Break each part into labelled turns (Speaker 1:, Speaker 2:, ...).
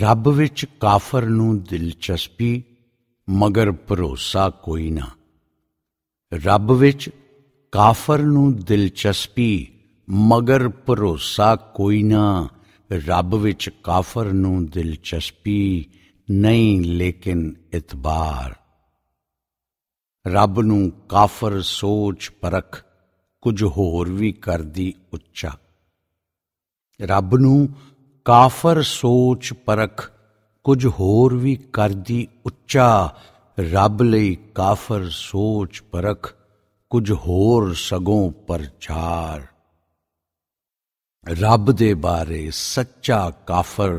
Speaker 1: ਰੱਬ ਵਿੱਚ ਕਾਫਰ ਨੂੰ ਦਿਲਚਸਪੀ ਮਗਰ ਭਰੋਸਾ ਕੋਈ ਨਾ ਰੱਬ ਵਿੱਚ ਕਾਫਰ ਨੂੰ ਦਿਲਚਸਪੀ ਮਗਰ ਭਰੋਸਾ ਕੋਈ ਨਾ ਰੱਬ ਵਿੱਚ ਕਾਫਰ ਨੂੰ ਦਿਲਚਸਪੀ ਨਹੀਂ ਲੇਕਿਨ ਇਤਬਾਰ ਰੱਬ ਨੂੰ ਕਾਫਰ ਸੋਚ ਪਰਖ ਕੁਝ ਹੋਰ ਵੀ ਕਰਦੀ ਉੱਚਾ ਰੱਬ ਨੂੰ ਕਾਫਰ ਸੋਚ ਪਰਖ ਕੁਝ ਹੋਰ ਵੀ ਕਰਦੀ ਉੱਚਾ ਰੱਬ ਲਈ ਕਾਫਰ ਸੋਚ ਪਰਖ ਕੁਝ ਹੋਰ ਸਗੋਂ ਪਰਚਾਰ ਰੱਬ ਦੇ ਬਾਰੇ ਸੱਚਾ ਕਾਫਰ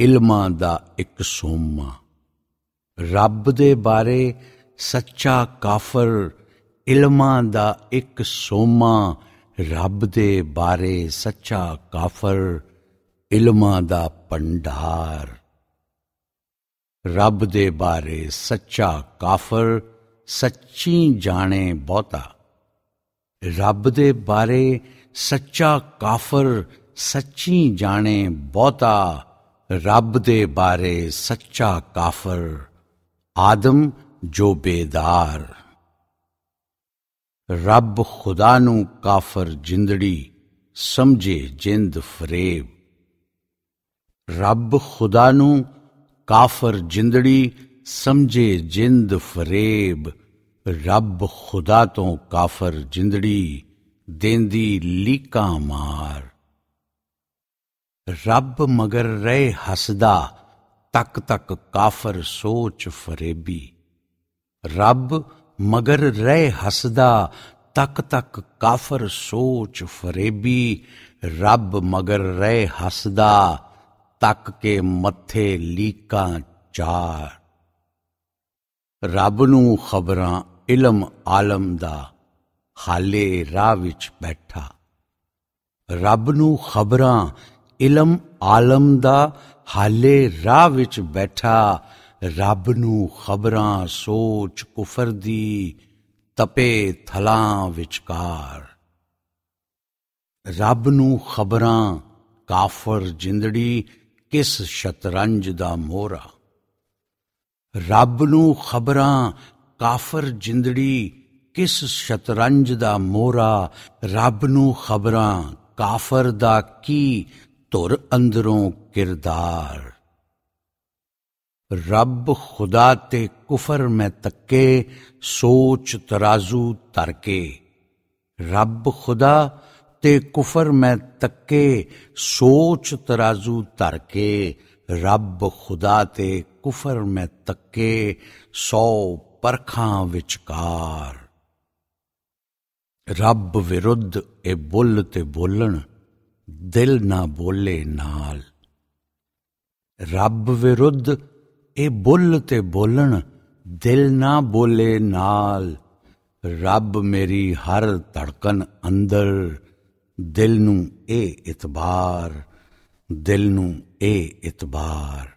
Speaker 1: ਇਲਮਾਂ ਦਾ ਇੱਕ ਸੋਮਾ ਰੱਬ ਦੇ ਬਾਰੇ ਸੱਚਾ ਕਾਫਰ ਇਲਮਾਂ ਦਾ ਇੱਕ ਸੋਮਾ ਰੱਬ ਦੇ ਬਾਰੇ ਸੱਚਾ ਕਾਫਰ ਇਲਮਾਂ ਦਾ ਭੰਡਾਰ ਰੱਬ ਦੇ ਬਾਰੇ ਸੱਚਾ ਕਾਫਰ ਸੱਚੀ ਜਾਣੇ ਬਹੁਤਾ ਰੱਬ ਦੇ ਬਾਰੇ ਸੱਚਾ ਕਾਫਰ ਸੱਚੀ ਜਾਣੇ ਬਹੁਤਾ ਰੱਬ ਦੇ ਬਾਰੇ ਸੱਚਾ ਕਾਫਰ ਆਦਮ ਜੋ ਬੇਦਾਰ ਰੱਬ ਖੁਦਾ ਨੂੰ ਕਾਫਰ ਜਿੰਦੜੀ ਸਮਝੇ ਜਿੰਦ ਫਰੇਬ ਰੱਬ ਖੁਦਾ ਨੂੰ ਕਾਫਰ ਜਿੰਦੜੀ ਸਮਝੇ ਜਿੰਦ ਫਰੇਬ ਰੱਬ ਖੁਦਾ ਤੋਂ ਕਾਫਰ ਜਿੰਦੜੀ ਦੇਂਦੀ ਲੀਕਾ ਮਾਰ ਰੱਬ ਮਗਰ ਰਹਿ ਹਸਦਾ ਤੱਕ ਤੱਕ ਕਾਫਰ ਸੋਚ ਫਰੇਬੀ ਰੱਬ ਮਗਰ ਰਹਿ ਹਸਦਾ ਤੱਕ ਤੱਕ ਕਾਫਰ ਸੋਚ ਫਰੇਬੀ ਰੱਬ ਮਗਰ ਰਹਿ ਹਸਦਾ ਤੱਕ ਕੇ ਮੱਥੇ ਲੀਕਾਂ ਚਾਰ ਰੱਬ ਨੂੰ ਖਬਰਾਂ ਇਲਮ ਆਲਮ ਦਾ ਹਾਲੇ ਰਾਹ ਵਿੱਚ ਬੈਠਾ ਰੱਬ ਨੂੰ ਖਬਰਾਂ ਇਲਮ ਆਲਮ ਦਾ ਹਾਲੇ ਰਾਹ ਵਿੱਚ ਬੈਠਾ ਰੱਬ ਨੂੰ ਖਬਰਾਂ ਸੋਚ ਕੁਫਰ ਦੀ ਤਪੇ ਥਲਾਂ ਵਿਚਕਾਰ ਰੱਬ ਨੂੰ ਖਬਰਾਂ ਕਾਫਰ ਜਿੰਦੜੀ ਕਿਸ ਸ਼ਤਰੰਜ ਦਾ ਮੋਰਾ ਰੱਬ ਨੂੰ ਖਬਰਾਂ ਕਾਫਰ ਜਿੰਦੜੀ ਕਿਸ ਸ਼ਤਰੰਜ ਦਾ ਮੋਰਾ ਰੱਬ ਨੂੰ ਖਬਰਾਂ ਕਾਫਰ ਦਾ ਕੀ ਧੁਰ ਅੰਦਰੋਂ ਕਿਰਦਾਰ ਰੱਬ ਖੁਦਾ ਤੇ ਕਫਰ ਮੈਂ ਤੱਕੇ ਸੋਚ ਤਰਾਜ਼ੂ ਤਰਕੇ ਰੱਬ ਖੁਦਾ ਤੇ ਕੁਫਰ ਮੈਂ ਤੱਕੇ ਸੋਚ ਤਰਾਜ਼ੂ ਧਰ ਕੇ ਰੱਬ ਖੁਦਾ ਤੇ ਕੁਫਰ ਮੈਂ ਤੱਕੇ ਸੌ ਪਰਖਾਂ ਵਿਚਕਾਰ ਰੱਬ ਵਿਰੁੱਧ ਇਹ ਬੁੱਲ ਤੇ ਬੋਲਣ ਦਿਲ ਨਾ ਬੋਲੇ ਨਾਲ ਰੱਬ ਵਿਰੁੱਧ ਇਹ ਬੁੱਲ ਤੇ ਬੋਲਣ ਦਿਲ ਨਾ ਬੋਲੇ ਨਾਲ ਰੱਬ ਮੇਰੀ ਹਰ ਧੜਕਨ ਅੰਦਰ ਦਿਲ ਨੂੰ ਇਹ ਇਤਬਾਰ ਦਿਲ ਨੂੰ ਇਹ ਇਤਬਾਰ